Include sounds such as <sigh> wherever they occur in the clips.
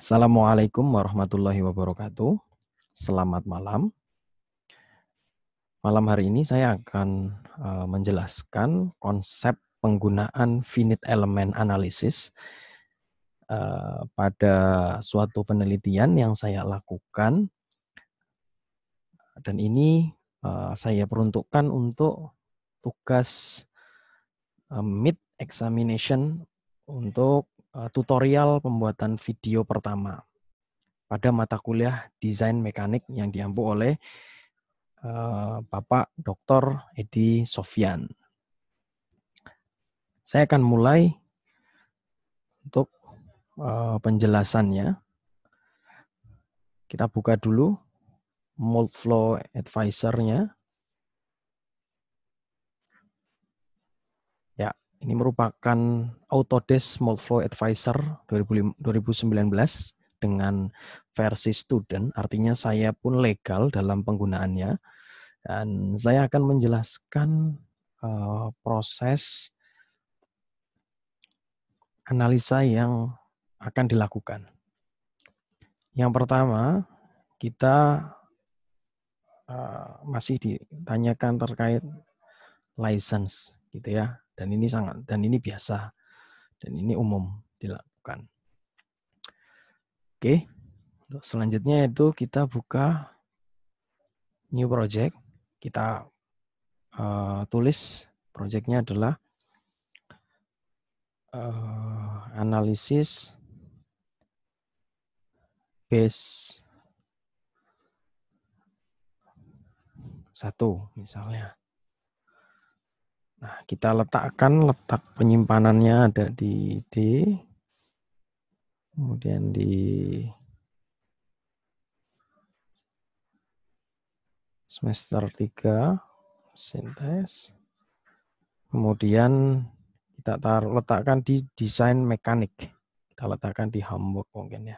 Assalamualaikum warahmatullahi wabarakatuh. Selamat malam. Malam hari ini saya akan eh, menjelaskan konsep penggunaan finite element analysis eh, pada suatu penelitian yang saya lakukan dan ini eh, saya peruntukkan untuk tugas mid examination untuk Eh, tutorial pembuatan video pertama pada mata kuliah desain mekanik yang diampu oleh eh, Bapak Dr. Edi Sofian. Saya akan mulai untuk eh, penjelasannya. Kita buka dulu Mold Flow Advisor-nya. Ini merupakan Autodesk Small Flow Advisor 2019 dengan versi student, artinya saya pun legal dalam penggunaannya. Dan saya akan menjelaskan eh, proses analisa yang akan dilakukan. Yang pertama, kita eh, masih ditanyakan terkait license gitu ya. Dan ini sangat dan ini biasa dan ini umum dilakukan. Oke. Untuk selanjutnya itu kita buka new project. Kita uh, tulis projectnya adalah uh, analisis base satu misalnya Nah, kita letakkan letak penyimpanannya ada di D, kemudian di semester 3, sintes, kemudian kita taruh, letakkan di desain mekanik. Kita letakkan di Hamburg mungkin ya.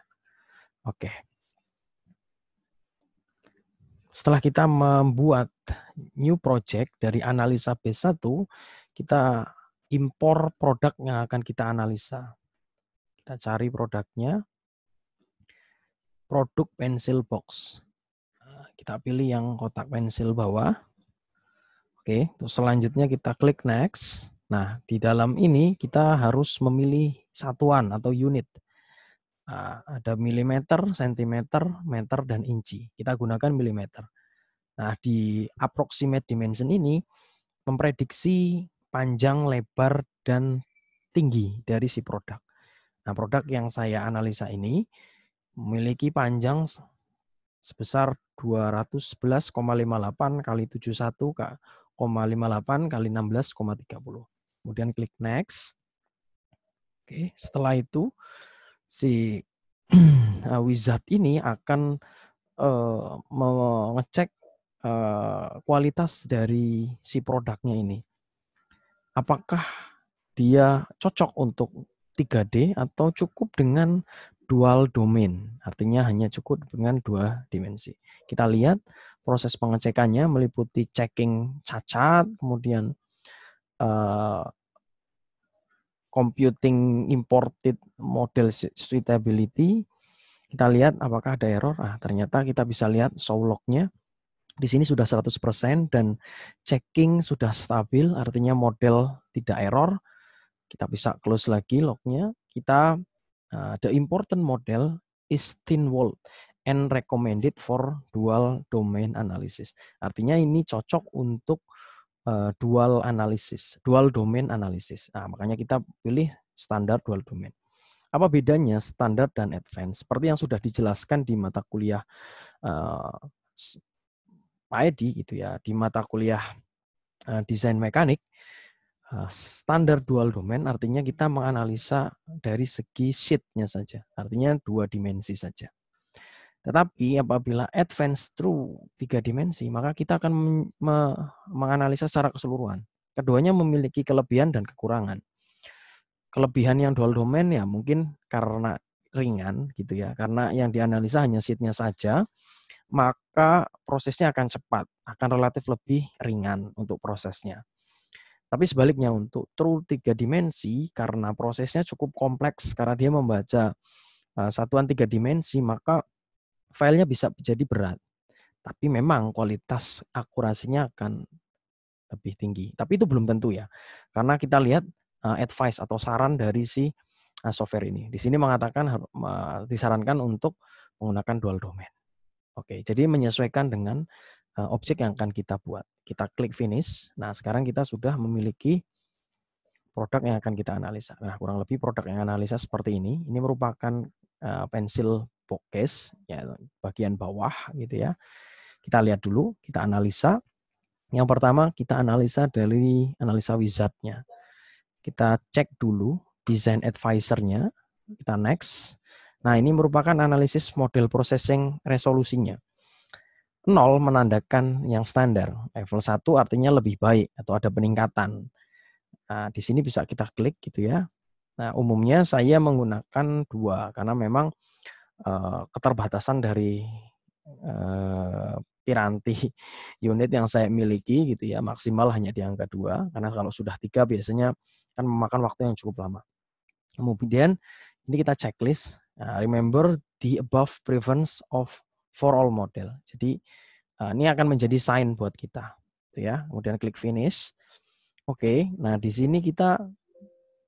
Oke setelah kita membuat new project dari analisa B1, kita impor produk yang akan kita analisa. Kita cari produknya. Produk pensil box. Nah, kita pilih yang kotak pensil bawah. Oke, terus selanjutnya kita klik next. Nah, di dalam ini kita harus memilih satuan atau unit. Eh, ada milimeter, sentimeter, meter, dan inci. Kita gunakan milimeter. Nah, di approximate dimension ini memprediksi panjang, lebar, dan tinggi dari si produk. Nah, produk yang saya analisa ini memiliki panjang sebesar 211,58 kali 71,58 kali 16,30. Kemudian klik next. Oke, setelah itu si uh, <clears throat> wizard ini akan uh, mengecek uh, kualitas dari si produknya ini. Apakah dia cocok untuk 3D atau cukup dengan dual domain. Artinya hanya cukup dengan dua dimensi. Kita lihat proses pengecekannya meliputi checking cacat, kemudian computing imported model suitability. Kita lihat apakah ada error. Ah, ternyata kita bisa lihat show lognya. Di sini sudah 100% dan checking sudah stabil, artinya model tidak error. Kita bisa close lagi lognya. Kita uh, the important model is thin walled and recommended for dual domain analysis. Artinya ini cocok untuk Eh, dual analisis, dual domain analisis. Nah, makanya kita pilih standar dual domain. Apa bedanya standar dan advance? Seperti yang sudah dijelaskan di mata kuliah uh, eh, ID gitu ya, di mata kuliah eh, desain mekanik, standar dual domain artinya kita menganalisa dari segi sheetnya saja, artinya dua dimensi saja. Tetapi apabila advance through tiga dimensi, maka kita akan me menganalisa secara keseluruhan. Keduanya memiliki kelebihan dan kekurangan. Kelebihan yang dual domain ya mungkin karena ringan gitu ya, karena yang dianalisa hanya seatnya saja, maka prosesnya akan cepat, akan relatif lebih ringan untuk prosesnya. Tapi sebaliknya untuk true tiga dimensi, karena prosesnya cukup kompleks, karena dia membaca eh, satuan tiga dimensi, maka filenya bisa jadi berat. Tapi memang kualitas akurasinya akan lebih tinggi. Tapi itu belum tentu ya. Karena kita lihat eh, advice atau saran dari si eh, software ini. Di sini mengatakan disarankan untuk menggunakan dual domain. Oke, jadi menyesuaikan dengan eh, objek yang akan kita buat. Kita klik finish. Nah, sekarang kita sudah memiliki produk yang akan kita analisa. Nah, kurang lebih produk yang analisa seperti ini. Ini merupakan pensil podcast ya bagian bawah gitu ya. Kita lihat dulu, kita analisa. Yang pertama kita analisa dari analisa wizardnya. Kita cek dulu design advisor-nya. Kita next. Nah ini merupakan analisis model processing resolusinya. 0 menandakan yang standar. Level 1 artinya lebih baik atau ada peningkatan. Nah, di sini bisa kita klik gitu ya. Nah umumnya saya menggunakan dua karena memang Eh, keterbatasan dari eh, piranti <laughs> unit yang saya miliki gitu ya maksimal hanya di angka dua karena kalau sudah tiga biasanya kan memakan waktu yang cukup lama. Kemudian ini kita checklist. nah, remember the above preference of for all model. Jadi eh, ini akan menjadi sign buat kita, gitu ya. Kemudian klik finish. Oke, nah di sini kita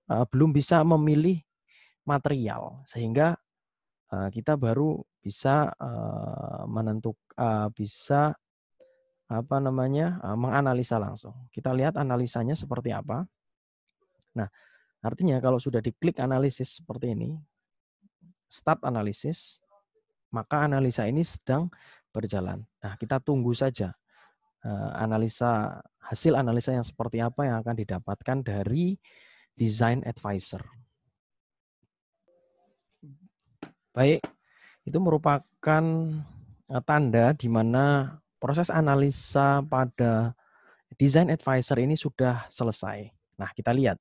belum bisa memilih material sehingga Eh, kita baru bisa eh, menentuk eh, bisa apa namanya menganalisa langsung. Kita lihat analisanya seperti apa. Nah, artinya kalau sudah diklik analisis seperti ini, start analisis, maka analisa ini sedang berjalan. Nah, kita tunggu saja analisa hasil analisa yang seperti apa yang akan didapatkan dari design advisor. baik itu merupakan eh, tanda di mana proses analisa pada design advisor ini sudah selesai. Nah, kita lihat.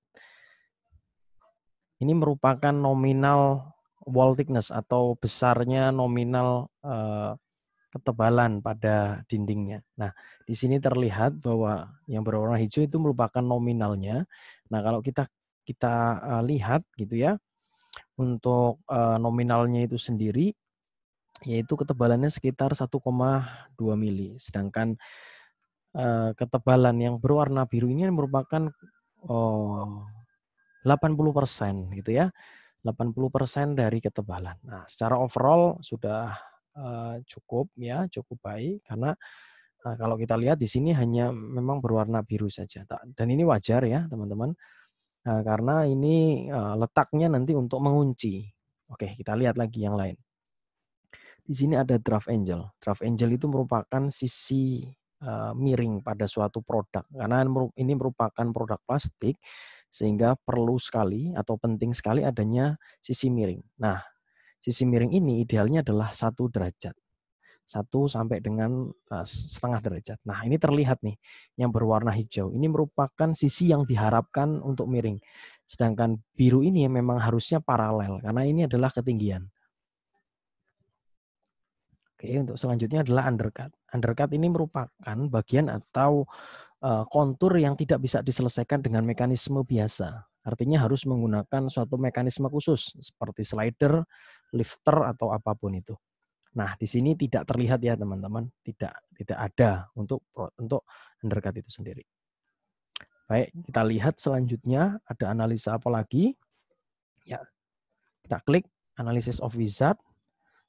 Ini merupakan nominal wall thickness atau besarnya nominal eh, ketebalan pada dindingnya. Nah, di sini terlihat bahwa yang berwarna hijau itu merupakan nominalnya. Nah, kalau kita kita eh, lihat gitu ya, untuk uh, nominalnya itu sendiri yaitu ketebalannya sekitar 1,2 mili. Sedangkan uh, ketebalan yang berwarna biru ini merupakan oh, 80% gitu ya. 80% dari ketebalan. Nah, secara overall sudah uh, cukup ya, cukup baik karena uh, kalau kita lihat di sini hanya memang berwarna biru saja. Dan ini wajar ya, teman-teman. Nah, karena ini uh, letaknya nanti untuk mengunci. Oke, kita lihat lagi yang lain. Di sini ada draft angel. Draft angel itu merupakan sisi uh, miring pada suatu produk. Karena ini merupakan produk plastik, sehingga perlu sekali atau penting sekali adanya sisi miring. Nah, sisi miring ini idealnya adalah satu derajat. 1 sampai dengan eh, setengah derajat. Nah, ini terlihat nih yang berwarna hijau. Ini merupakan sisi yang diharapkan untuk miring. Sedangkan biru ini memang harusnya paralel karena ini adalah ketinggian. Oke, untuk selanjutnya adalah undercut. Undercut ini merupakan bagian atau eh, kontur yang tidak bisa diselesaikan dengan mekanisme biasa. Artinya harus menggunakan suatu mekanisme khusus seperti slider, lifter atau apapun itu. Nah, di sini tidak terlihat ya teman-teman, tidak tidak ada untuk untuk undercut itu sendiri. Baik, kita lihat selanjutnya ada analisa apa lagi? Ya. Kita klik analysis of wizard,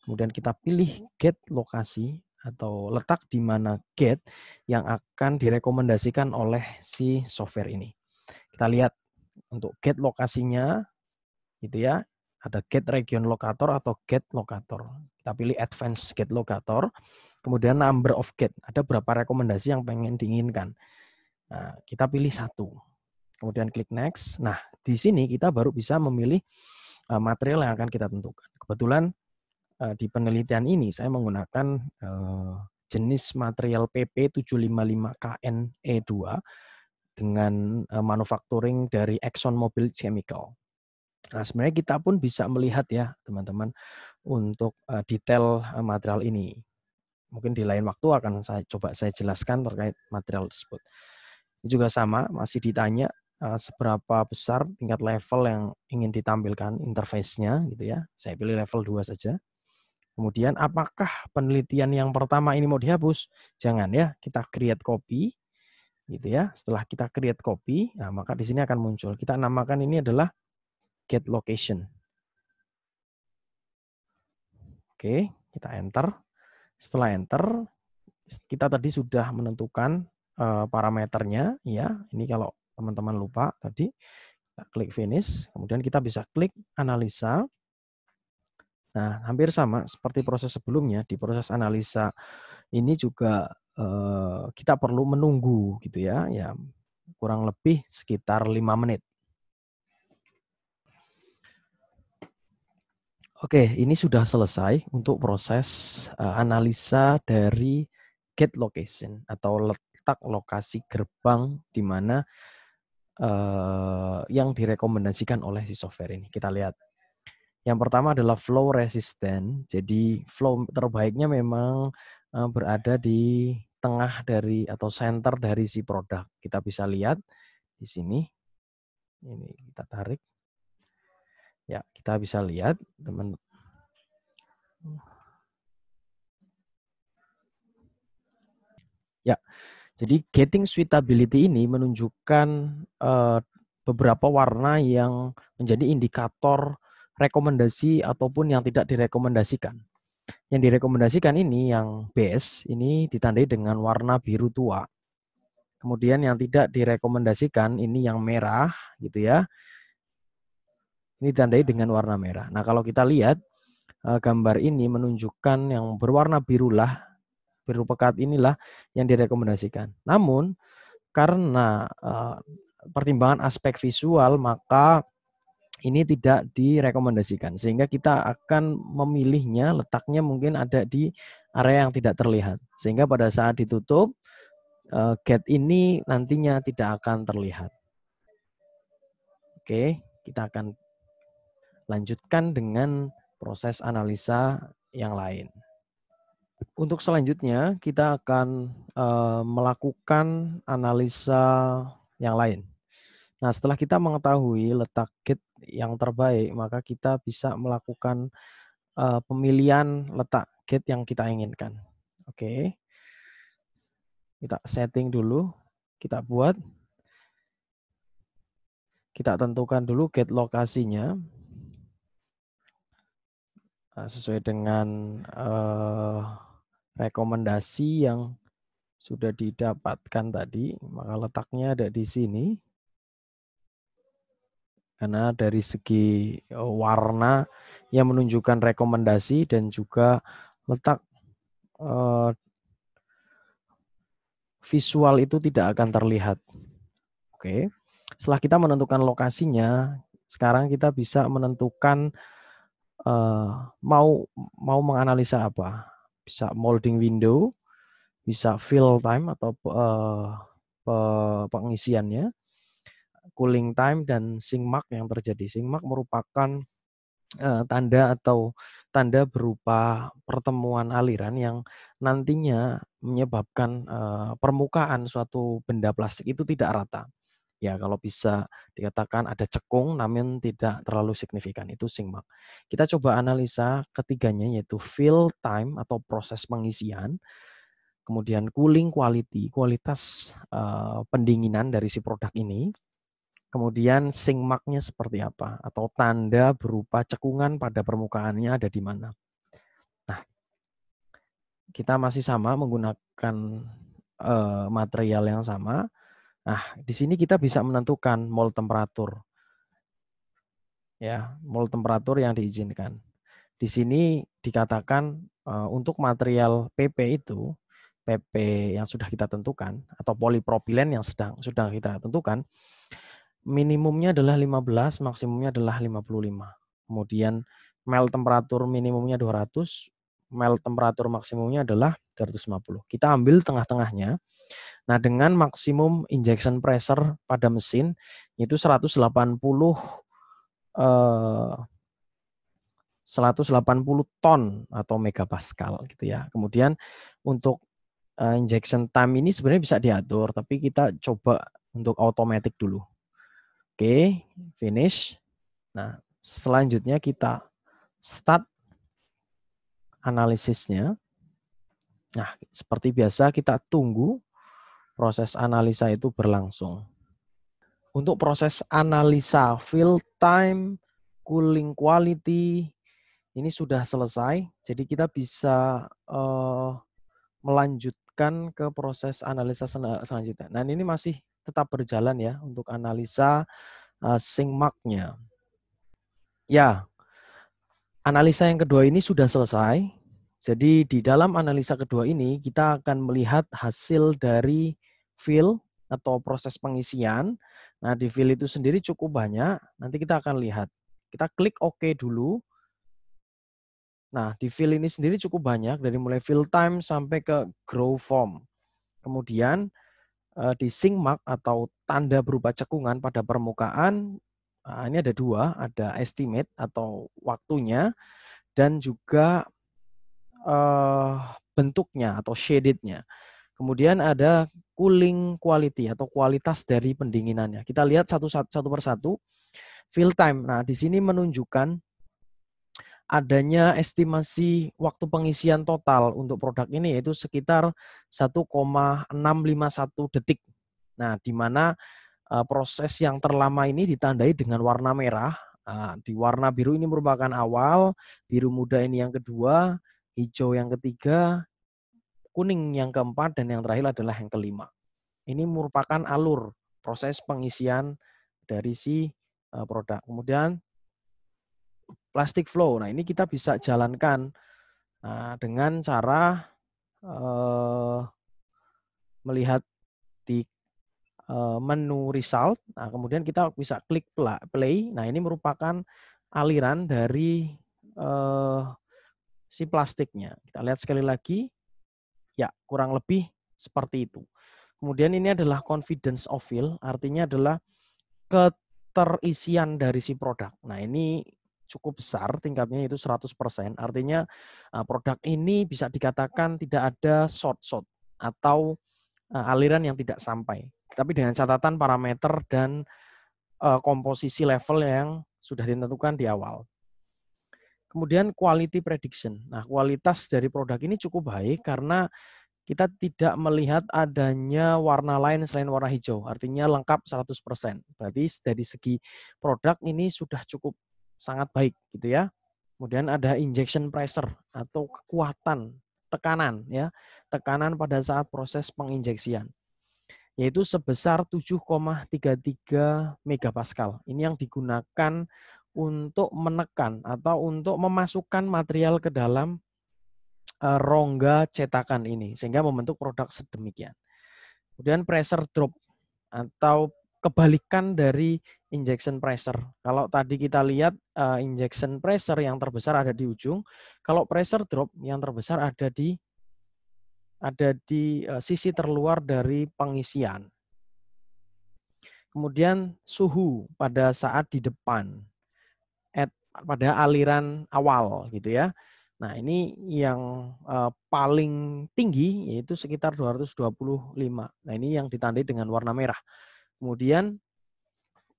kemudian kita pilih get lokasi atau letak di mana get yang akan direkomendasikan oleh si software ini. Kita lihat untuk get lokasinya gitu ya. Ada Get region locator atau Get locator. Kita pilih advanced Get locator. Kemudian number of Get. Ada berapa rekomendasi yang pengen diinginkan. Nah, kita pilih satu. Kemudian klik next. Nah, di sini kita baru bisa memilih eh, material yang akan kita tentukan. Kebetulan eh, di penelitian ini saya menggunakan eh, jenis material PP 755 kne 2 dengan manufacturing dari Exxon Mobil Chemical. Nah, sebenarnya kita pun bisa melihat ya, teman-teman, untuk eh, detail eh, material ini. Mungkin di lain waktu akan saya coba saya jelaskan terkait material tersebut. Ini juga sama, masih ditanya eh, seberapa besar tingkat level yang ingin ditampilkan interface-nya gitu ya. Saya pilih level 2 saja. Kemudian apakah penelitian yang pertama ini mau dihapus? Jangan ya, kita create copy gitu ya. Setelah kita create copy, nah maka di sini akan muncul. Kita namakan ini adalah get location. Oke, kita enter. Setelah enter, kita tadi sudah menentukan eh, parameternya ya. Ini kalau teman-teman lupa tadi, kita klik finish, kemudian kita bisa klik analisa. Nah, hampir sama seperti proses sebelumnya di proses analisa ini juga eh, kita perlu menunggu gitu ya, ya kurang lebih sekitar lima menit. Oke, ini sudah selesai untuk proses uh, analisa dari gate location atau letak lokasi gerbang di mana uh, yang direkomendasikan oleh si software ini. Kita lihat. Yang pertama adalah flow resistant. Jadi flow terbaiknya memang uh, berada di tengah dari atau center dari si produk. Kita bisa lihat di sini. Ini kita tarik. Ya, kita bisa lihat teman Ya. Jadi getting suitability ini menunjukkan uh, beberapa warna yang menjadi indikator rekomendasi ataupun yang tidak direkomendasikan. Yang direkomendasikan ini yang base ini ditandai dengan warna biru tua. Kemudian yang tidak direkomendasikan ini yang merah gitu ya. Ini ditandai dengan warna merah. Nah, kalau kita lihat eh, gambar ini menunjukkan yang berwarna birulah, biru pekat inilah yang direkomendasikan. Namun karena eh, pertimbangan aspek visual maka ini tidak direkomendasikan sehingga kita akan memilihnya letaknya mungkin ada di area yang tidak terlihat sehingga pada saat ditutup eh, gate ini nantinya tidak akan terlihat. Oke, kita akan Lanjutkan dengan proses analisa yang lain. Untuk selanjutnya, kita akan eh, melakukan analisa yang lain. Nah, setelah kita mengetahui letak gate yang terbaik, maka kita bisa melakukan eh, pemilihan letak gate yang kita inginkan. Oke. Kita setting dulu, kita buat. Kita tentukan dulu gate lokasinya. Eh, sesuai dengan uh, rekomendasi yang sudah didapatkan tadi, maka letaknya ada di sini. Karena dari segi eh, warna yang menunjukkan rekomendasi dan juga letak uh, visual itu tidak akan terlihat. Oke. Setelah kita menentukan lokasinya, sekarang kita bisa menentukan Eh, mau mau menganalisa apa. Bisa molding window, bisa fill time atau uh, pengisiannya, cooling time dan sink mark yang terjadi. Sink mark merupakan uh, tanda atau tanda berupa pertemuan aliran yang nantinya menyebabkan uh, permukaan suatu benda plastik itu tidak rata ya kalau bisa dikatakan ada cekung namun tidak terlalu signifikan itu singmak. Kita coba analisa ketiganya yaitu fill time atau proses pengisian, kemudian cooling quality, kualitas eh, pendinginan dari si produk ini, kemudian singmaknya seperti apa atau tanda berupa cekungan pada permukaannya ada di mana. Nah, kita masih sama menggunakan uh, material yang sama Nah, di sini kita bisa menentukan mol temperatur. Ya, mol temperatur yang diizinkan. Di sini dikatakan eh, untuk material PP itu PP yang sudah kita tentukan atau polipropilen yang sedang sudah kita tentukan minimumnya adalah 15, maksimumnya adalah 55. Kemudian mel temperatur minimumnya 200, melt temperatur maksimumnya adalah 350. Kita ambil tengah-tengahnya. Nah, dengan maksimum injection pressure pada mesin itu 180 180 eh, ton atau megapascal gitu ya. Kemudian untuk eh, injection time ini sebenarnya bisa diatur, tapi kita coba untuk automatic dulu. Oke, finish. Nah, selanjutnya kita start analisisnya. Nah, seperti biasa kita tunggu proses analisa itu berlangsung. Untuk proses analisa fill time, cooling quality, ini sudah selesai. Jadi kita bisa uh, melanjutkan ke proses analisa sel selanjutnya. Nah, ini masih tetap berjalan ya untuk analisa uh, eh, mark-nya. Ya, analisa yang kedua ini sudah selesai. Jadi di dalam analisa kedua ini kita akan melihat hasil dari fill atau proses pengisian. Nah, di fill itu sendiri cukup banyak. Nanti kita akan lihat. Kita klik OK dulu. Nah, di fill ini sendiri cukup banyak dari mulai fill time sampai ke grow form. Kemudian eh, di sing mark atau tanda berupa cekungan pada permukaan Ah, ini ada dua, ada estimate atau waktunya dan juga uh, bentuknya atau shadednya. Kemudian ada cooling quality atau kualitas dari pendinginannya. Kita lihat satu, satu, satu persatu. Fill time. Nah, di sini menunjukkan adanya estimasi waktu pengisian total untuk produk ini yaitu sekitar 1,651 detik. Nah, di mana Eh, proses yang terlama ini ditandai dengan warna merah. Ah, di warna biru ini merupakan awal, biru muda ini yang kedua, hijau yang ketiga, kuning yang keempat, dan yang terakhir adalah yang kelima. Ini merupakan alur proses pengisian dari si eh, produk. Kemudian plastik flow. Nah, ini kita bisa jalankan ah, dengan cara eh, melihat di menu result. Nah, kemudian kita bisa klik play. Nah, ini merupakan aliran dari uh, si plastiknya. Kita lihat sekali lagi. Ya, kurang lebih seperti itu. Kemudian ini adalah confidence of fill, artinya adalah keterisian dari si produk. Nah, ini cukup besar tingkatnya itu 100%. Artinya produk ini bisa dikatakan tidak ada short-short atau aliran yang tidak sampai tapi dengan catatan parameter dan uh, komposisi level yang sudah ditentukan di awal. Kemudian quality prediction. Nah, kualitas dari produk ini cukup baik karena kita tidak melihat adanya warna lain selain warna hijau. Artinya lengkap 100%. Berarti dari segi produk ini sudah cukup sangat baik gitu ya. Kemudian ada injection pressure atau kekuatan tekanan ya, tekanan pada saat proses penginjeksian yaitu sebesar 7,33 megapascal. Ini yang digunakan untuk menekan atau untuk memasukkan material ke dalam eh, rongga cetakan ini sehingga membentuk produk sedemikian. Kemudian pressure drop atau kebalikan dari injection pressure. Kalau tadi kita lihat eh, injection pressure yang terbesar ada di ujung, kalau pressure drop yang terbesar ada di ada di eh, sisi terluar dari pengisian. Kemudian suhu pada saat di depan, at, pada aliran awal gitu ya. Nah ini yang eh, paling tinggi yaitu sekitar 225. Nah ini yang ditandai dengan warna merah. Kemudian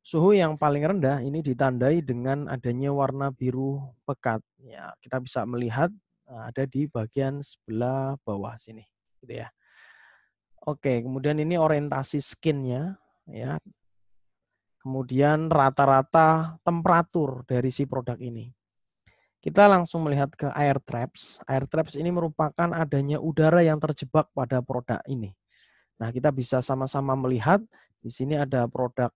suhu yang paling rendah ini ditandai dengan adanya warna biru pekat. Ya, kita bisa melihat eh, ada di bagian sebelah bawah sini gitu ya. Oke, kemudian ini orientasi skinnya ya. Kemudian rata-rata temperatur dari si produk ini. Kita langsung melihat ke air traps. Air traps ini merupakan adanya udara yang terjebak pada produk ini. Nah, kita bisa sama-sama melihat di sini ada produk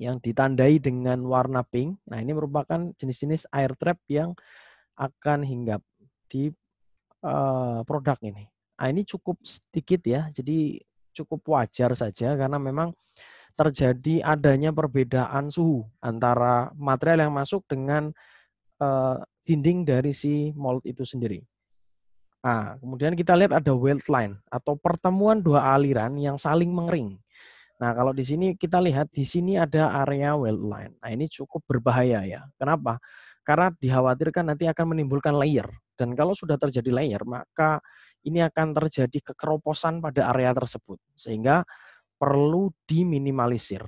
yang ditandai dengan warna pink. Nah, ini merupakan jenis-jenis air trap yang akan hinggap di eh, produk ini. Nah, ini cukup sedikit ya, jadi cukup wajar saja karena memang terjadi adanya perbedaan suhu antara material yang masuk dengan eh, dinding dari si mold itu sendiri. Nah, kemudian kita lihat ada weld line atau pertemuan dua aliran yang saling mengering. Nah, kalau di sini kita lihat di sini ada area weld line. Nah, ini cukup berbahaya ya. Kenapa? Karena dikhawatirkan nanti akan menimbulkan layer. Dan kalau sudah terjadi layer, maka ini akan terjadi kekeroposan pada area tersebut. Sehingga perlu diminimalisir.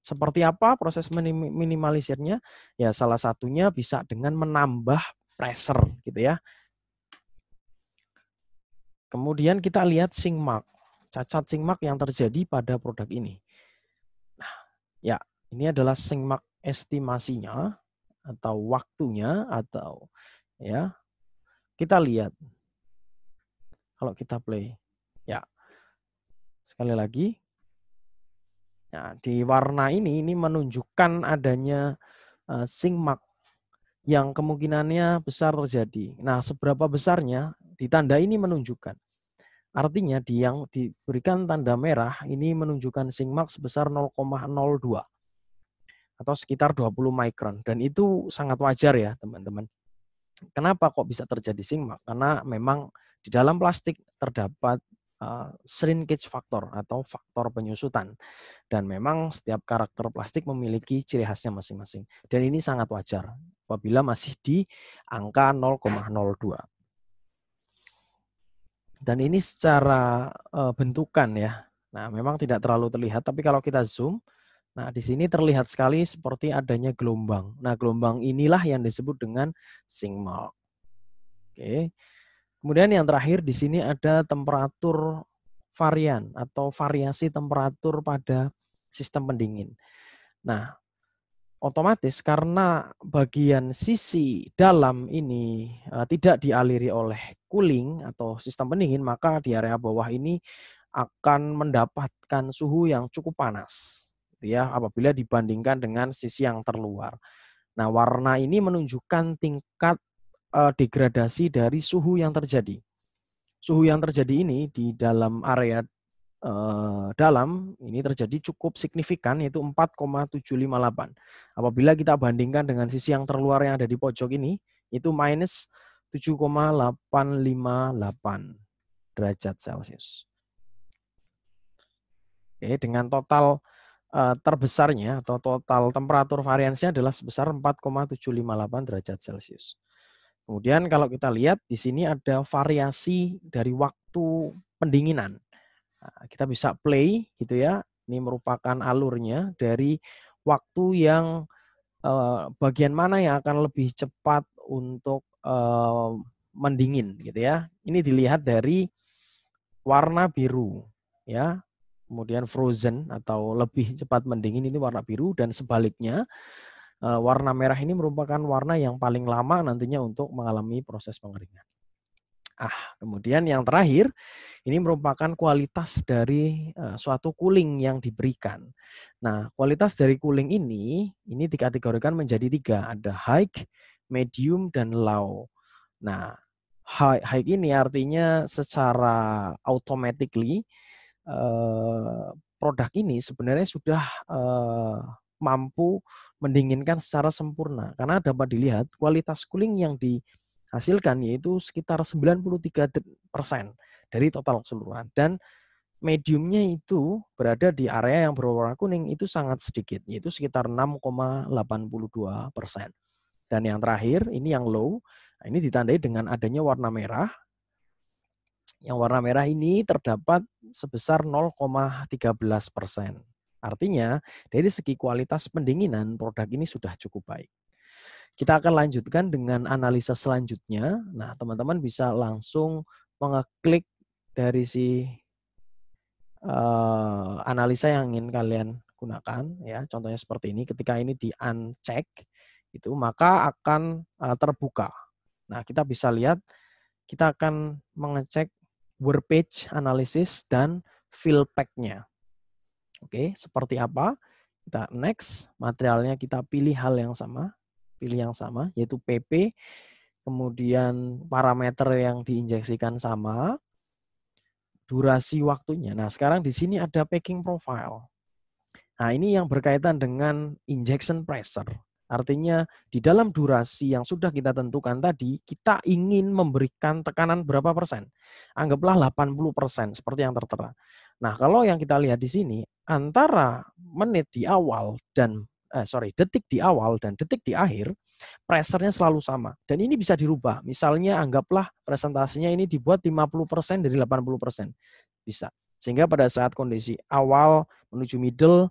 Seperti apa proses minimalisirnya? Ya salah satunya bisa dengan menambah pressure gitu ya. Kemudian kita lihat singmark, cacat singmark yang terjadi pada produk ini. Nah, ya ini adalah singmark estimasinya atau waktunya atau ya kita lihat kalau kita play. Ya. Sekali lagi. Ya, di warna ini ini menunjukkan adanya uh, eh, singmak yang kemungkinannya besar terjadi. Nah, seberapa besarnya di tanda ini menunjukkan. Artinya di yang diberikan tanda merah ini menunjukkan singmak sebesar 0,02 atau sekitar 20 mikron dan itu sangat wajar ya, teman-teman. Kenapa kok bisa terjadi singmak? Karena memang di dalam plastik terdapat uh, shrinkage factor atau faktor penyusutan. Dan memang setiap karakter plastik memiliki ciri khasnya masing-masing. Dan ini sangat wajar apabila masih di angka 0,02. Dan ini secara eh, bentukan ya. Nah, memang tidak terlalu terlihat, tapi kalau kita zoom, nah di sini terlihat sekali seperti adanya gelombang. Nah, gelombang inilah yang disebut dengan sigma. Oke. Okay. Kemudian yang terakhir di sini ada temperatur varian atau variasi temperatur pada sistem pendingin. Nah, otomatis karena bagian sisi dalam ini e, tidak dialiri oleh cooling atau sistem pendingin, maka di area bawah ini akan mendapatkan suhu yang cukup panas gitu ya apabila dibandingkan dengan sisi yang terluar. Nah, warna ini menunjukkan tingkat uh, degradasi dari suhu yang terjadi. Suhu yang terjadi ini di dalam area uh, dalam ini terjadi cukup signifikan yaitu 4,758. Apabila kita bandingkan dengan sisi yang terluar yang ada di pojok ini itu minus 7,858 derajat Celcius. Oke, dengan total eh, terbesarnya atau total temperatur variansnya adalah sebesar 4,758 derajat Celcius. Kemudian kalau kita lihat di sini ada variasi dari waktu pendinginan. Nah, kita bisa play gitu ya. Ini merupakan alurnya dari waktu yang eh, bagian mana yang akan lebih cepat untuk eh, mendingin gitu ya. Ini dilihat dari warna biru ya. Kemudian frozen atau lebih cepat mendingin ini warna biru dan sebaliknya Eh, warna merah ini merupakan warna yang paling lama nantinya untuk mengalami proses pengeringan. Ah, kemudian yang terakhir ini merupakan kualitas dari eh, suatu cooling yang diberikan. Nah, kualitas dari cooling ini ini dikategorikan menjadi tiga, ada high, medium, dan low. Nah, high, high ini artinya secara automatically eh, produk ini sebenarnya sudah mampu mendinginkan secara sempurna. Karena dapat dilihat kualitas cooling yang dihasilkan yaitu sekitar 93% dari total keseluruhan. Dan mediumnya itu berada di area yang berwarna kuning itu sangat sedikit, yaitu sekitar 6,82 persen. Dan yang terakhir, ini yang low, nah, ini ditandai dengan adanya warna merah. Yang warna merah ini terdapat sebesar 0,13 persen. Artinya, dari segi kualitas pendinginan, produk ini sudah cukup baik. Kita akan lanjutkan dengan analisa selanjutnya. Nah, teman-teman bisa langsung mengeklik dari si uh, analisa yang ingin kalian gunakan. ya Contohnya seperti ini, ketika ini di uncheck, itu maka akan uh, terbuka. Nah, kita bisa lihat, kita akan mengecek word page analysis dan fill pack-nya. Oke, seperti apa? Kita next, materialnya kita pilih hal yang sama, pilih yang sama, yaitu PP, kemudian parameter yang diinjeksikan sama, durasi waktunya. Nah, sekarang di sini ada packing profile. Nah, ini yang berkaitan dengan injection pressure. Artinya di dalam durasi yang sudah kita tentukan tadi, kita ingin memberikan tekanan berapa persen? Anggaplah 80 persen, seperti yang tertera. Nah, kalau yang kita lihat di sini, antara menit di awal dan, eh, sorry, detik di awal dan detik di akhir, pressernya selalu sama. Dan ini bisa dirubah. Misalnya anggaplah presentasinya ini dibuat 50 persen dari 80 persen. Bisa. Sehingga pada saat kondisi awal menuju middle,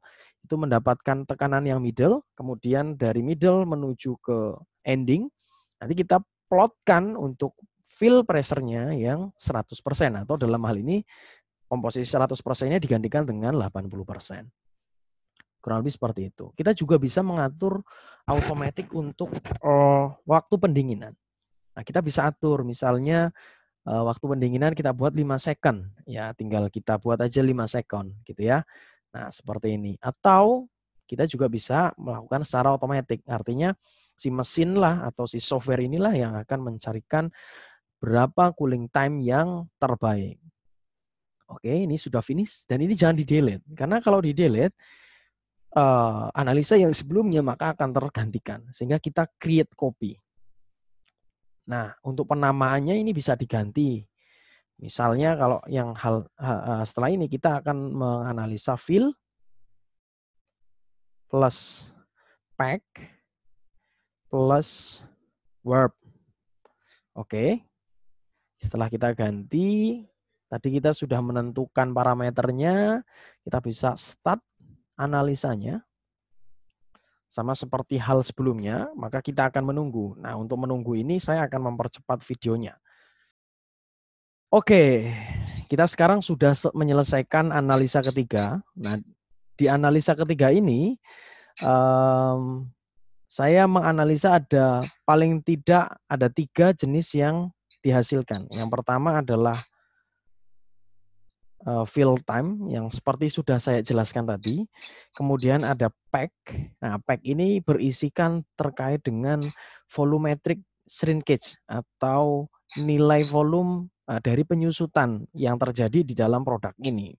itu mendapatkan tekanan yang middle, kemudian dari middle menuju ke ending, nanti kita plotkan untuk fill pressure-nya yang 100% atau dalam hal ini komposisi 100%-nya digantikan dengan 80%. Kurang lebih seperti itu. Kita juga bisa mengatur automatic untuk uh, waktu pendinginan. Nah, kita bisa atur misalnya uh, waktu pendinginan kita buat 5 second ya, tinggal kita buat aja 5 second gitu ya. Nah, seperti ini. Atau kita juga bisa melakukan secara otomatis. Artinya si mesin lah atau si software inilah yang akan mencarikan berapa cooling time yang terbaik. Oke, ini sudah finish dan ini jangan di delete karena kalau di delete uh, eh, analisa yang sebelumnya maka akan tergantikan sehingga kita create copy. Nah, untuk penamaannya ini bisa diganti Misalnya kalau yang hal setelah ini kita akan menganalisa fill plus pack plus verb. Oke. Setelah kita ganti, tadi kita sudah menentukan parameternya, kita bisa start analisanya. Sama seperti hal sebelumnya, maka kita akan menunggu. Nah, untuk menunggu ini saya akan mempercepat videonya. Oke, kita sekarang sudah menyelesaikan analisa ketiga. Nah, di analisa ketiga ini um, saya menganalisa ada paling tidak ada tiga jenis yang dihasilkan. Yang pertama adalah uh, fill time yang seperti sudah saya jelaskan tadi. Kemudian ada pack. Nah, pack ini berisikan terkait dengan volumetric shrinkage atau nilai volume Eh, dari penyusutan yang terjadi di dalam produk ini.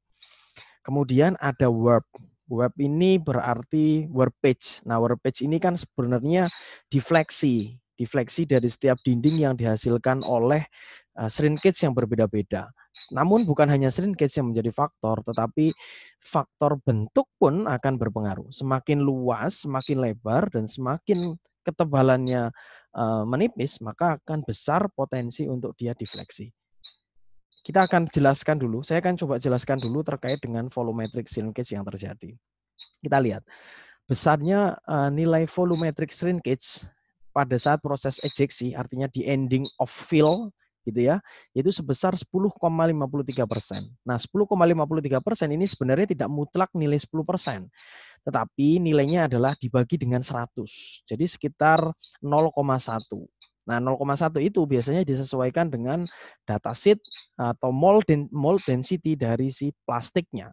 Kemudian ada web. Web ini berarti web page. Nah, web page ini kan sebenarnya defleksi, defleksi dari setiap dinding yang dihasilkan oleh eh, shrinkage yang berbeda-beda. Namun bukan hanya shrinkage yang menjadi faktor, tetapi faktor bentuk pun akan berpengaruh. Semakin luas, semakin lebar, dan semakin ketebalannya eh, menipis, maka akan besar potensi untuk dia defleksi kita akan jelaskan dulu. Saya akan coba jelaskan dulu terkait dengan volumetric shrinkage yang terjadi. Kita lihat besarnya eh, nilai volumetric shrinkage pada saat proses ejeksi, artinya di ending of fill gitu ya, itu sebesar 10,53 persen. Nah, 10,53 persen ini sebenarnya tidak mutlak nilai 10 persen, tetapi nilainya adalah dibagi dengan 100, jadi sekitar 0,1 Nah, 0,1 itu biasanya disesuaikan dengan data sheet atau mol mol density dari si plastiknya.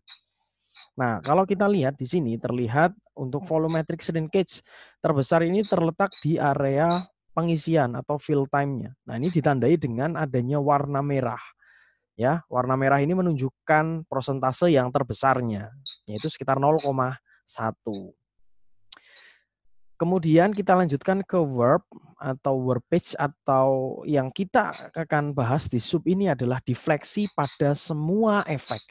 Nah, kalau kita lihat di sini terlihat untuk volumetric shrinkage terbesar ini terletak di area pengisian atau fill time-nya. Nah, ini ditandai dengan adanya warna merah. Ya, warna merah ini menunjukkan persentase yang terbesarnya, yaitu sekitar 0,1. Kemudian kita lanjutkan ke verb atau word page atau yang kita akan bahas di sub ini adalah defleksi pada semua efek.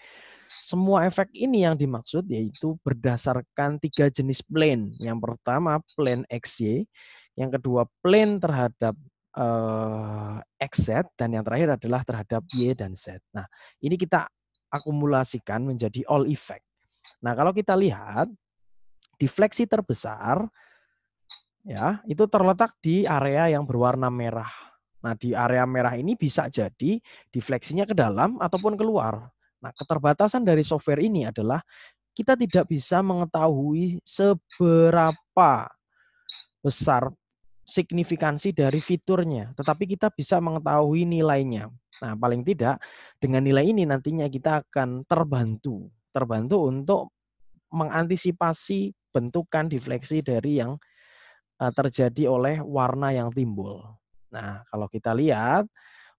Semua efek ini yang dimaksud yaitu berdasarkan tiga jenis plane. Yang pertama plane XY, yang kedua plane terhadap eh, XZ, dan yang terakhir adalah terhadap Y dan Z. Nah, ini kita akumulasikan menjadi all effect. Nah, kalau kita lihat, defleksi terbesar – ya itu terletak di area yang berwarna merah. Nah, di area merah ini bisa jadi defleksinya ke dalam ataupun keluar. Nah, keterbatasan dari software ini adalah kita tidak bisa mengetahui seberapa besar signifikansi dari fiturnya, tetapi kita bisa mengetahui nilainya. Nah, paling tidak dengan nilai ini nantinya kita akan terbantu, terbantu untuk mengantisipasi bentukan defleksi dari yang Eh, terjadi oleh warna yang timbul. Nah, kalau kita lihat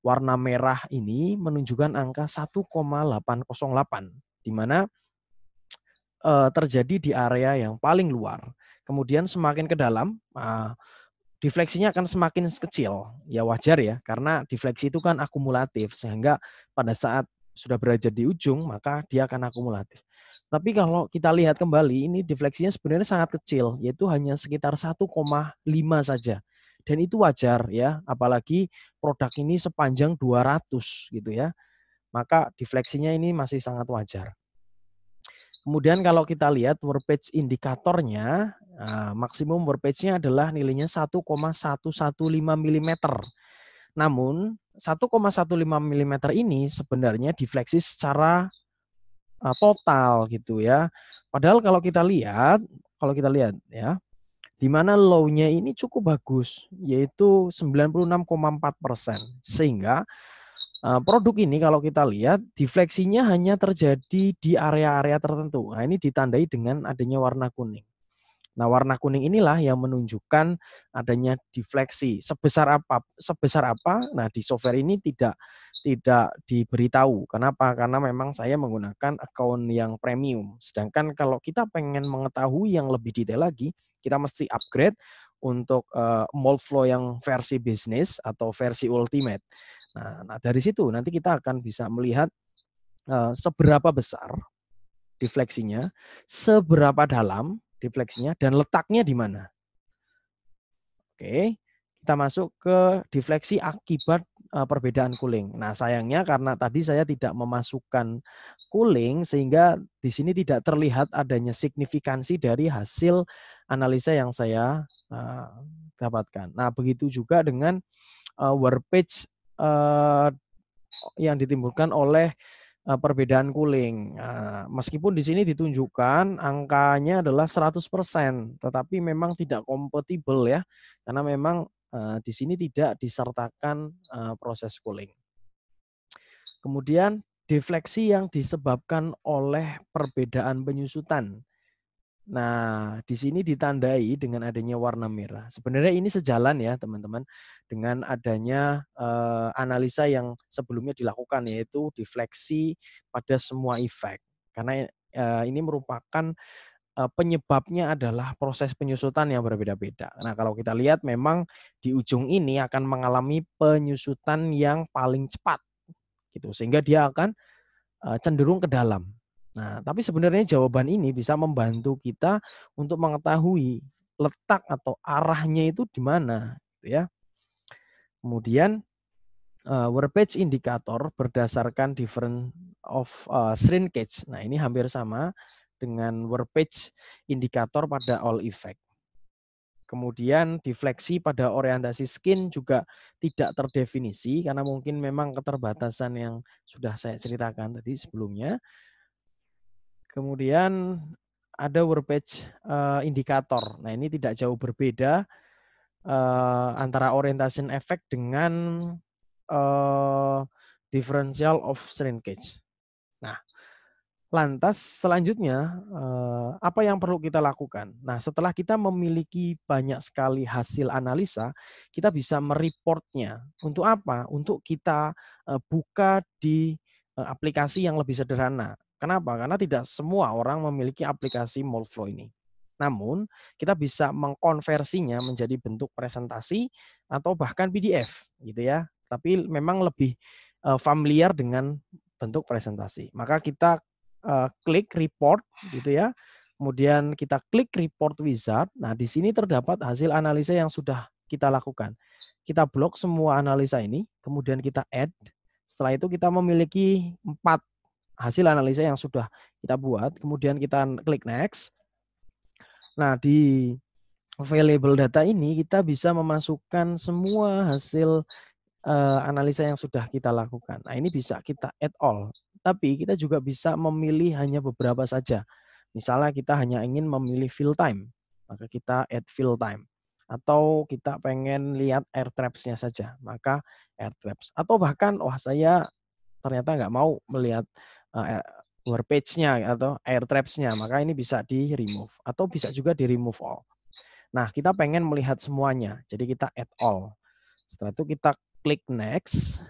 warna merah ini menunjukkan angka 1,808 di mana eh, terjadi di area yang paling luar. Kemudian semakin ke dalam eh, defleksinya akan semakin kecil. Ya wajar ya, karena defleksi itu kan akumulatif sehingga pada saat sudah berada di ujung maka dia akan akumulatif. Tapi kalau kita lihat kembali, ini defleksinya sebenarnya sangat kecil, yaitu hanya sekitar 1,5 saja. Dan itu wajar ya, apalagi produk ini sepanjang 200 gitu ya. Maka defleksinya ini masih sangat wajar. Kemudian kalau kita lihat warpage indikatornya, ah, maksimum warpage-nya adalah nilainya 1,115 mm. Namun 1,15 mm ini sebenarnya defleksi secara uh, total gitu ya. Padahal kalau kita lihat, kalau kita lihat ya, di mana low-nya ini cukup bagus, yaitu 96,4 persen. Sehingga uh, produk ini kalau kita lihat, defleksinya hanya terjadi di area-area tertentu. Nah ini ditandai dengan adanya warna kuning. Nah warna kuning inilah yang menunjukkan adanya defleksi. Sebesar apa? Sebesar apa? Nah di software ini tidak tidak diberitahu. Kenapa? Karena memang saya menggunakan account yang premium. Sedangkan kalau kita pengen mengetahui yang lebih detail lagi, kita mesti upgrade untuk uh, mall yang versi bisnis atau versi ultimate. Nah, nah dari situ nanti kita akan bisa melihat uh, seberapa besar defleksinya, seberapa dalam defleksinya dan letaknya di mana. Oke, kita masuk ke defleksi akibat Eh, perbedaan cooling. Nah, sayangnya karena tadi saya tidak memasukkan cooling sehingga di sini tidak terlihat adanya signifikansi dari hasil analisa yang saya uh, dapatkan. Nah, begitu juga dengan uh, eh, word page uh, yang ditimbulkan oleh uh, perbedaan cooling. Uh, nah, meskipun di sini ditunjukkan angkanya adalah 100%, tetapi memang tidak kompatibel ya. Karena memang Eh, di sini tidak disertakan eh, proses cooling. Kemudian defleksi yang disebabkan oleh perbedaan penyusutan. Nah, di sini ditandai dengan adanya warna merah. Sebenarnya ini sejalan ya, teman-teman, dengan adanya eh, analisa yang sebelumnya dilakukan yaitu defleksi pada semua efek. Karena ini merupakan Eh, penyebabnya adalah proses penyusutan yang berbeda-beda. Nah, kalau kita lihat memang di ujung ini akan mengalami penyusutan yang paling cepat gitu sehingga dia akan eh, cenderung ke dalam. Nah, tapi sebenarnya jawaban ini bisa membantu kita untuk mengetahui letak atau arahnya itu di mana gitu ya. Kemudian uh, eh, warpage indicator berdasarkan different of uh, shrinkage. Nah, ini hampir sama dengan warpage indikator pada all effect. Kemudian defleksi pada orientasi skin juga tidak terdefinisi karena mungkin memang keterbatasan yang sudah saya ceritakan tadi sebelumnya. Kemudian ada warpage eh, indikator. Nah ini tidak jauh berbeda eh, antara orientation effect dengan eh, differential of shrinkage. Nah Lantas selanjutnya eh, apa yang perlu kita lakukan? Nah, setelah kita memiliki banyak sekali hasil analisa, kita bisa mereportnya. Untuk apa? Untuk kita eh, buka di eh, aplikasi yang lebih sederhana. Kenapa? Karena tidak semua orang memiliki aplikasi Molflow ini. Namun, kita bisa mengkonversinya menjadi bentuk presentasi atau bahkan PDF gitu ya. Tapi memang lebih familiar dengan bentuk presentasi. Maka kita Eh, klik report gitu ya. Kemudian kita klik report wizard. Nah, di sini terdapat hasil analisa yang sudah kita lakukan. Kita blok semua analisa ini, kemudian kita add. Setelah itu kita memiliki empat hasil analisa yang sudah kita buat. Kemudian kita klik next. Nah, di available data ini kita bisa memasukkan semua hasil uh, analisa yang sudah kita lakukan. Nah, ini bisa kita add all tapi kita juga bisa memilih hanya beberapa saja. Misalnya kita hanya ingin memilih fill time, maka kita add fill time. Atau kita pengen lihat air traps-nya saja, maka air traps. Atau bahkan, wah saya ternyata nggak mau melihat uh, eh, web page-nya atau air traps-nya, maka ini bisa di remove. Atau bisa juga di remove all. Nah, kita pengen melihat semuanya. Jadi kita add all. Setelah itu kita klik next.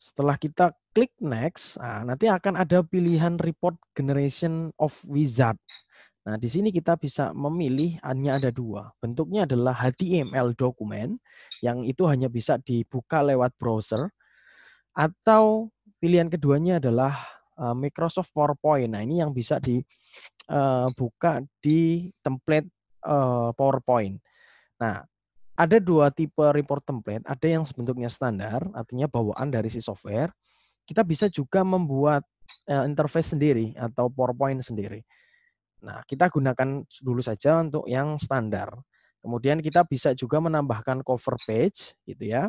Setelah kita klik next, nah, nanti akan ada pilihan report generation of wizard. Nah, di sini kita bisa memilih hanya ada dua. Bentuknya adalah HTML dokumen yang itu hanya bisa dibuka lewat browser atau pilihan keduanya adalah ah, Microsoft PowerPoint. Nah, ini yang bisa dibuka eh, di template eh, PowerPoint. Nah, ada dua tipe report template. Ada yang bentuknya standar, artinya bawaan dari si software. Kita bisa juga membuat uh, interface sendiri atau PowerPoint sendiri. Nah, kita gunakan dulu saja untuk yang standar. Kemudian kita bisa juga menambahkan cover page, gitu ya.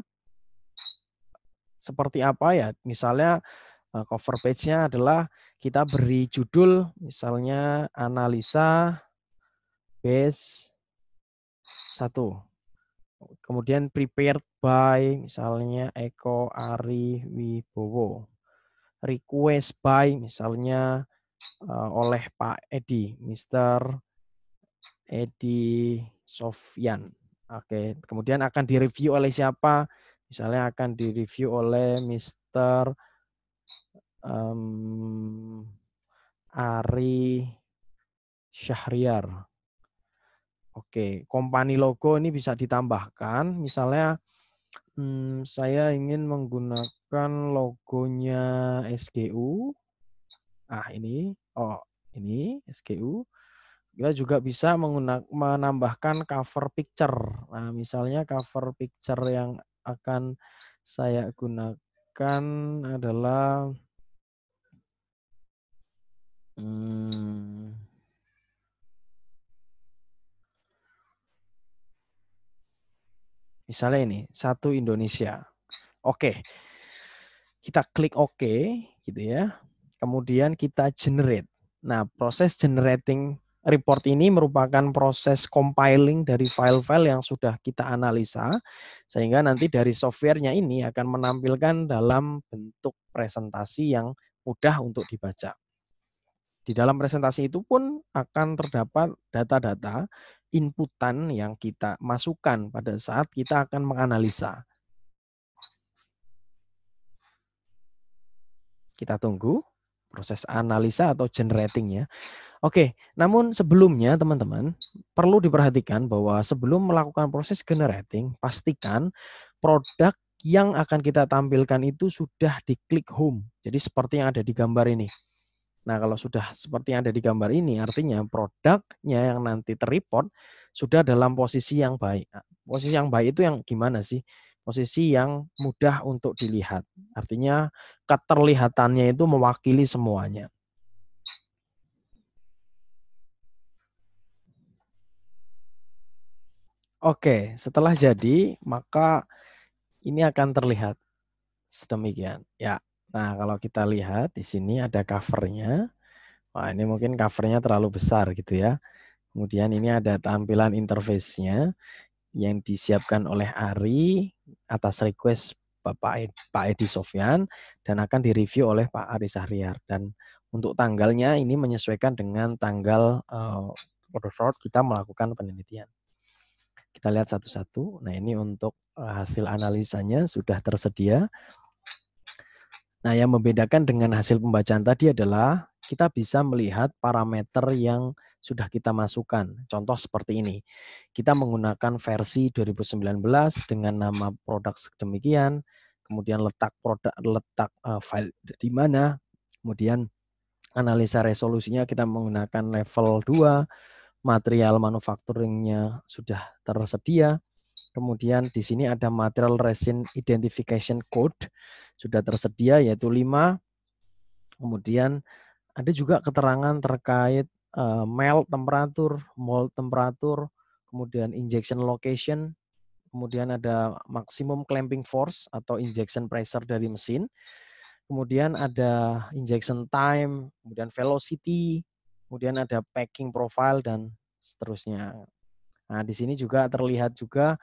Seperti apa ya? Misalnya eh, cover page-nya adalah kita beri judul, misalnya analisa base satu Kemudian prepared by misalnya Eko Ari Wibowo. Request by misalnya uh, oleh Pak Edi, Mr. Edi Sofyan. Oke, kemudian akan direview oleh siapa? Misalnya akan direview oleh Mr. Um, mmm, Ari Syahriar. Oke, company logo ini bisa ditambahkan. Misalnya hmm, saya ingin menggunakan logonya SGU. Ah, ini. Oh, ini SGU. Kita juga bisa menambahkan cover picture. Nah, misalnya cover picture yang akan saya gunakan adalah hmm, Misalnya ini, satu Indonesia. Oke. Kita klik oke okay, gitu ya. Kemudian kita generate. Nah, proses generating report ini merupakan proses compiling dari file-file yang sudah kita analisa sehingga nanti dari softwarenya ini akan menampilkan dalam bentuk presentasi yang mudah untuk dibaca. Di dalam presentasi itu pun akan terdapat data-data inputan yang kita masukkan pada saat kita akan menganalisa. Kita tunggu proses analisa atau generating ya. Oke, namun sebelumnya teman-teman perlu diperhatikan bahwa sebelum melakukan proses generating, pastikan produk yang akan kita tampilkan itu sudah diklik home. Jadi seperti yang ada di gambar ini. Nah, kalau sudah seperti yang ada di gambar ini, artinya produknya yang nanti terreport sudah dalam posisi yang baik. Nah, posisi yang baik itu yang gimana sih? Posisi yang mudah untuk dilihat. Artinya keterlihatannya itu mewakili semuanya. Oke, setelah jadi, maka ini akan terlihat sedemikian. Ya, Nah, kalau kita lihat di sini ada covernya. Wah, ini mungkin covernya terlalu besar gitu ya. Kemudian ini ada tampilan interface-nya yang disiapkan oleh Ari atas request Bapak Ed, Pak Edi Sofyan dan akan direview oleh Pak Ari Sahriar dan untuk tanggalnya ini menyesuaikan dengan tanggal uh, eh, short kita melakukan penelitian. Kita lihat satu-satu. Nah, ini untuk eh, hasil analisanya sudah tersedia. Nah, yang membedakan dengan hasil pembacaan tadi adalah kita bisa melihat parameter yang sudah kita masukkan. Contoh seperti ini. Kita menggunakan versi 2019 dengan nama produk sedemikian, kemudian letak produk letak eh, file di mana, kemudian analisa resolusinya kita menggunakan level 2, material manufacturingnya sudah tersedia, Kemudian di sini ada material resin identification code sudah tersedia yaitu 5. Kemudian ada juga keterangan terkait uh, melt temperatur, mold temperatur, kemudian injection location, kemudian ada maximum clamping force atau injection pressure dari mesin. Kemudian ada injection time, kemudian velocity, kemudian ada packing profile dan seterusnya. Nah, di sini juga terlihat juga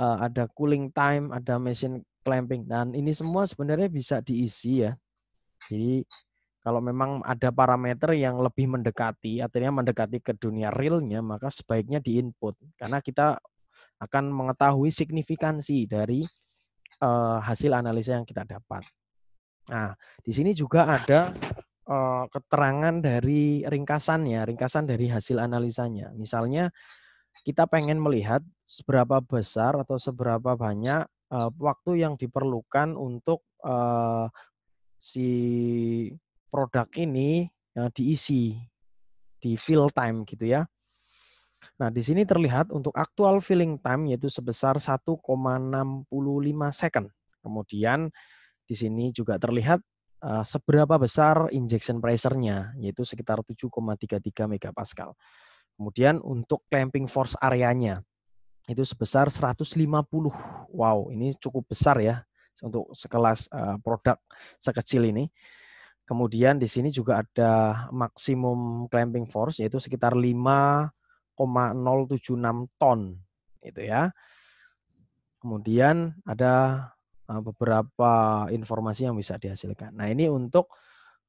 uh, ada cooling time, ada mesin clamping. Dan ini semua sebenarnya bisa diisi ya. Jadi kalau memang ada parameter yang lebih mendekati, artinya mendekati ke dunia realnya, maka sebaiknya di input Karena kita akan mengetahui signifikansi dari uh, hasil analisa yang kita dapat. Nah, di sini juga ada uh, keterangan dari ringkasannya, ringkasan dari hasil analisanya. Misalnya kita pengen melihat seberapa besar atau seberapa banyak uh, waktu yang diperlukan untuk uh, si produk ini yang eh, diisi di fill time gitu ya. Nah, di sini terlihat untuk actual filling time yaitu sebesar 1,65 second. Kemudian di sini juga terlihat uh, seberapa besar injection pressure-nya yaitu sekitar 7,33 megapascal. Kemudian untuk clamping force areanya itu sebesar 150. Wow, ini cukup besar ya untuk sekelas eh, produk sekecil ini. Kemudian di sini juga ada maksimum clamping force yaitu sekitar 5,076 ton itu ya. Kemudian ada eh, beberapa informasi yang bisa dihasilkan. Nah, ini untuk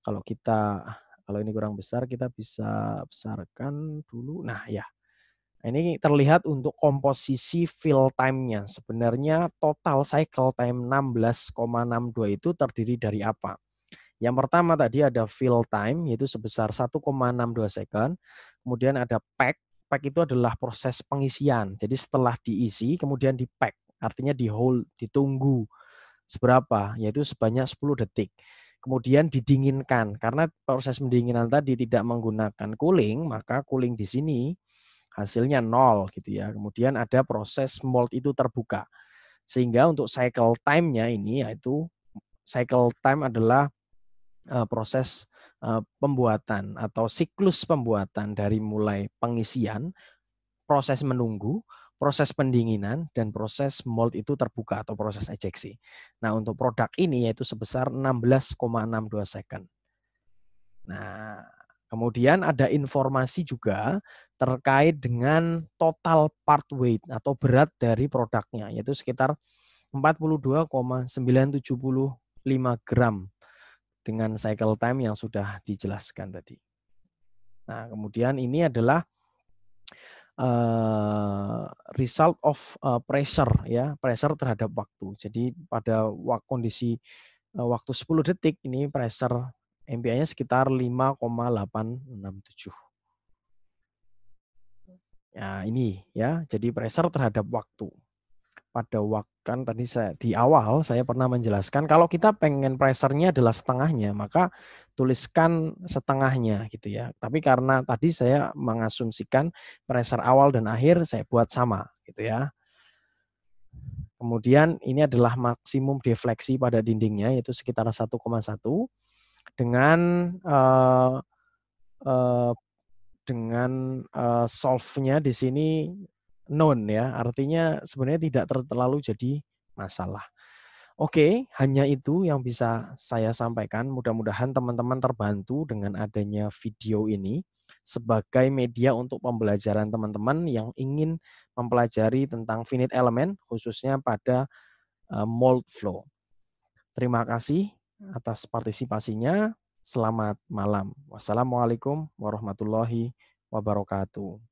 kalau kita kalau ini kurang besar kita bisa besarkan dulu. Nah ya, ini terlihat untuk komposisi fill time-nya. Sebenarnya total cycle time 16,62 itu terdiri dari apa? Yang pertama tadi ada fill time yaitu sebesar 1,62 second. Kemudian ada pack. Pack itu adalah proses pengisian. Jadi setelah diisi kemudian di pack, artinya di hold, ditunggu seberapa, yaitu sebanyak 10 detik kemudian didinginkan karena proses pendinginan tadi tidak menggunakan cooling maka cooling di sini hasilnya nol gitu ya kemudian ada proses mold itu terbuka sehingga untuk cycle time-nya ini yaitu cycle time adalah eh, proses eh, pembuatan atau siklus pembuatan dari mulai pengisian proses menunggu proses pendinginan dan proses mold itu terbuka atau proses ejeksi. Nah, untuk produk ini yaitu sebesar 16,62 second. Nah, kemudian ada informasi juga terkait dengan total part weight atau berat dari produknya yaitu sekitar 42,975 gram dengan cycle time yang sudah dijelaskan tadi. Nah, kemudian ini adalah uh, result of uh, pressure ya pressure terhadap waktu jadi pada kondisi uh, waktu 10 detik ini pressure MPI-nya sekitar 5,867 ya nah, ini ya jadi pressure terhadap waktu pada waktu kan tadi saya di awal saya pernah menjelaskan kalau kita pengen pressernya adalah setengahnya maka tuliskan setengahnya gitu ya. Tapi karena tadi saya mengasumsikan pressure awal dan akhir saya buat sama gitu ya. Kemudian ini adalah maksimum defleksi pada dindingnya yaitu sekitar 1,1 dengan uh, uh, dengan uh, solve-nya di sini known ya, artinya sebenarnya tidak terlalu jadi masalah. Oke, hanya itu yang bisa saya sampaikan. Mudah-mudahan teman-teman terbantu dengan adanya video ini sebagai media untuk pembelajaran teman-teman yang ingin mempelajari tentang finite element khususnya pada eh, mold flow. Terima kasih atas partisipasinya. Selamat malam. Wassalamualaikum warahmatullahi wabarakatuh.